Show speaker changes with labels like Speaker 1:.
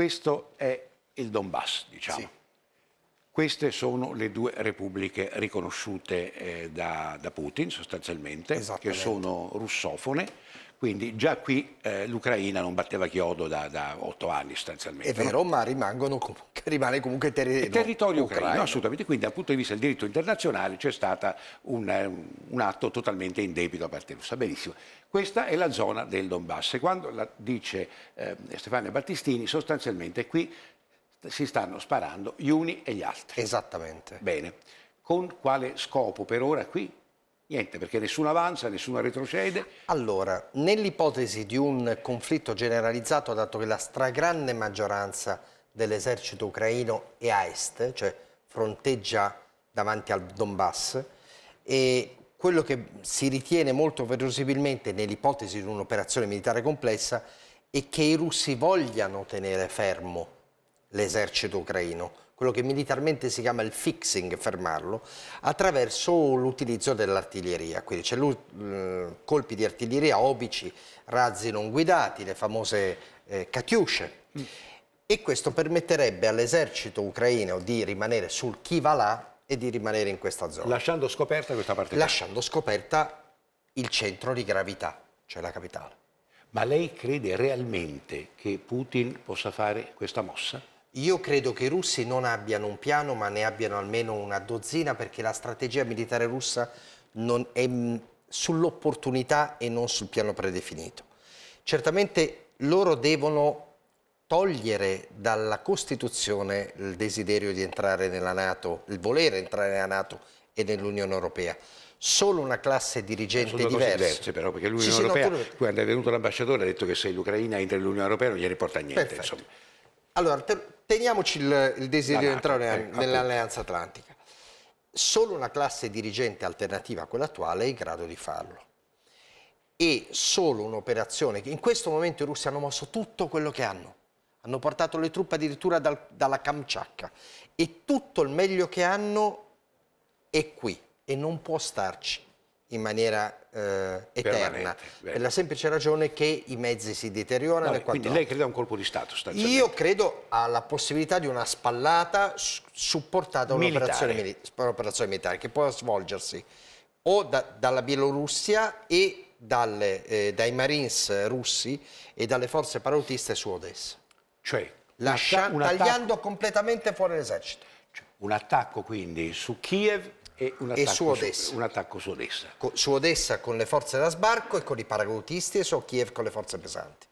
Speaker 1: Questo è il Donbass, diciamo. Sì. Queste sono le due repubbliche riconosciute eh, da, da, Putin sostanzialmente, che sono russofone, quindi già qui eh, l'Ucraina non batteva chiodo da, da otto anni sostanzialmente.
Speaker 2: È vero, no? ma rimangono comunque rimane comunque terreno, territorio ucraino. ucraino.
Speaker 1: Assolutamente, quindi dal punto di vista del diritto internazionale c'è stato un, un, atto totalmente indebito da parte russa. Benissimo. Questa è la zona del Donbass e quando la dice eh, Stefania Battistini sostanzialmente qui si stanno sparando gli uni e gli altri. Esattamente. Bene.
Speaker 2: Con quale scopo per ora qui? Niente, perché nessuno avanza, nessuno retrocede. Allora, nell'ipotesi di un conflitto generalizzato, dato che la stragrande maggioranza dell'esercito ucraino e a est, cioè fronteggia davanti al Donbass e quello che si ritiene molto verosimilmente nell'ipotesi di un'operazione militare complessa è che i russi vogliano tenere fermo l'esercito ucraino, quello che militarmente si chiama il fixing, fermarlo, attraverso l'utilizzo dell'artiglieria. Quindi c'è eh, colpi di artiglieria, obici, razzi non guidati, le famose eh, Katyushe. Mm e questo permetterebbe all'esercito ucraino di rimanere sul chi va là e di rimanere in questa zona. Lasciando scoperta questa parte. Lasciando scoperta il centro di gravità, cioè la capitale. Ma lei crede realmente che Putin possa fare questa mossa? Io credo che i russi non abbiano un piano, ma ne abbiano almeno una dozzina, perché la strategia militare russa è sull'opportunità e non sul piano predefinito. Certamente loro devono togliere dalla Costituzione il desiderio di entrare nella Nato, il volere entrare nella Nato e nell'Unione Europea. Solo una classe dirigente Sono diversa. diverse però, perché l'Unione sì, Europea, no, tu...
Speaker 1: quando è venuto l'ambasciatore ha detto che se l'Ucraina entra nell'Unione Europea non gliene importa niente.
Speaker 2: Allora, teniamoci il, il desiderio di entrare eh, nell'Alleanza Atlantica. Solo una classe dirigente alternativa a quella attuale è in grado di farlo e solo un'operazione che in questo momento i russi hanno mosso tutto quello che hanno hanno portato le truppe addirittura dal, dalla Kamchatka e tutto il meglio che hanno è qui e non può starci in maniera eh, eterna per la semplice ragione che i mezzi si deteriorano no, quindi lei crede a un colpo di Stato io credo alla possibilità di una spallata supportata da un'operazione militare. militare che può svolgersi o da, dalla Bielorussia e dalle, eh, dai Marines russi e dalle forze parautiste su Odessa. Cioè, Lascia, tagliando completamente fuori l'esercito. Cioè, un attacco quindi su Kiev e un attacco, e su, Odessa. Su, un attacco su Odessa. Co, su Odessa con le forze da sbarco e con i paracadutisti e su Kiev con le forze pesanti.